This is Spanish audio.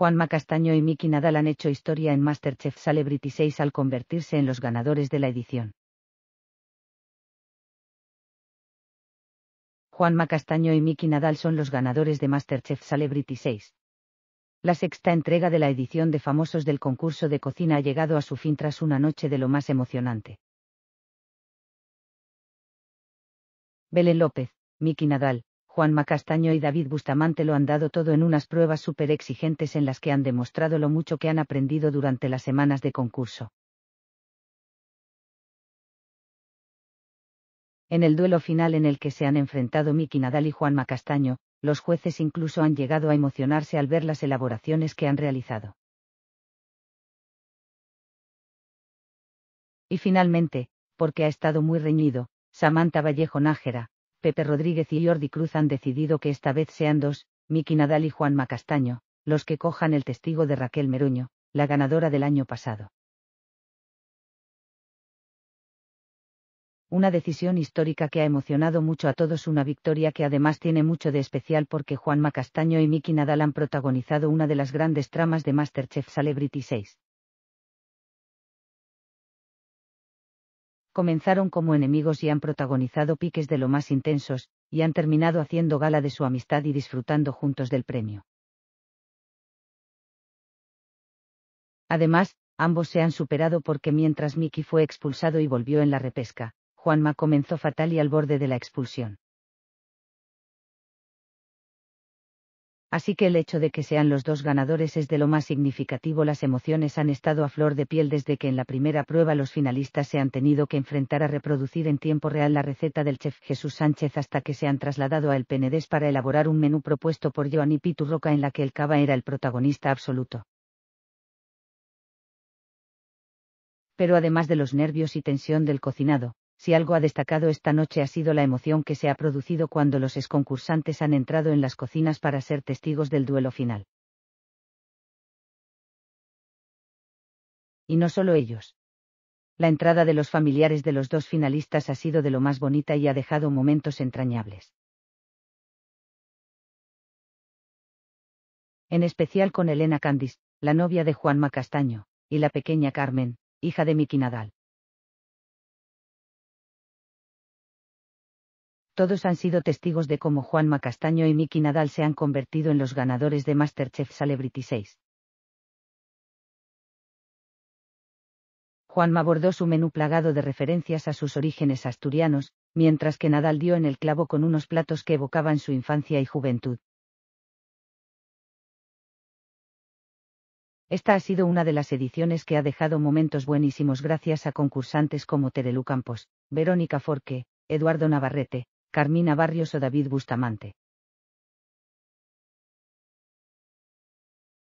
Juanma Castaño y Miki Nadal han hecho historia en Masterchef Celebrity 6 al convertirse en los ganadores de la edición. Juanma Castaño y Miki Nadal son los ganadores de Masterchef Celebrity 6. La sexta entrega de la edición de famosos del concurso de cocina ha llegado a su fin tras una noche de lo más emocionante. Belén López, Miki Nadal, Juanma Castaño y David Bustamante lo han dado todo en unas pruebas súper exigentes en las que han demostrado lo mucho que han aprendido durante las semanas de concurso. En el duelo final en el que se han enfrentado Miki Nadal y Juan Macastaño, los jueces incluso han llegado a emocionarse al ver las elaboraciones que han realizado. Y finalmente, porque ha estado muy reñido, Samantha Vallejo Nájera, Pepe Rodríguez y Jordi Cruz han decidido que esta vez sean dos, Miki Nadal y Juan Macastaño, los que cojan el testigo de Raquel Meruño, la ganadora del año pasado. Una decisión histórica que ha emocionado mucho a todos, una victoria que además tiene mucho de especial porque Juan Macastaño y Miki Nadal han protagonizado una de las grandes tramas de Masterchef Celebrity 6. comenzaron como enemigos y han protagonizado piques de lo más intensos, y han terminado haciendo gala de su amistad y disfrutando juntos del premio. Además, ambos se han superado porque mientras Mickey fue expulsado y volvió en la repesca, Juanma comenzó fatal y al borde de la expulsión. Así que el hecho de que sean los dos ganadores es de lo más significativo. Las emociones han estado a flor de piel desde que en la primera prueba los finalistas se han tenido que enfrentar a reproducir en tiempo real la receta del chef Jesús Sánchez hasta que se han trasladado al Penedés para elaborar un menú propuesto por Pitu Roca en la que el cava era el protagonista absoluto. Pero además de los nervios y tensión del cocinado, si algo ha destacado esta noche ha sido la emoción que se ha producido cuando los exconcursantes han entrado en las cocinas para ser testigos del duelo final. Y no solo ellos. La entrada de los familiares de los dos finalistas ha sido de lo más bonita y ha dejado momentos entrañables. En especial con Elena Candis, la novia de Juanma Castaño, y la pequeña Carmen, hija de Miki Nadal. Todos han sido testigos de cómo Juan Macastaño y Miki Nadal se han convertido en los ganadores de Masterchef Celebrity 6. Juanma abordó su menú plagado de referencias a sus orígenes asturianos, mientras que Nadal dio en el clavo con unos platos que evocaban su infancia y juventud. Esta ha sido una de las ediciones que ha dejado momentos buenísimos gracias a concursantes como Terelu Campos, Verónica Forque, Eduardo Navarrete, Carmina Barrios o David Bustamante.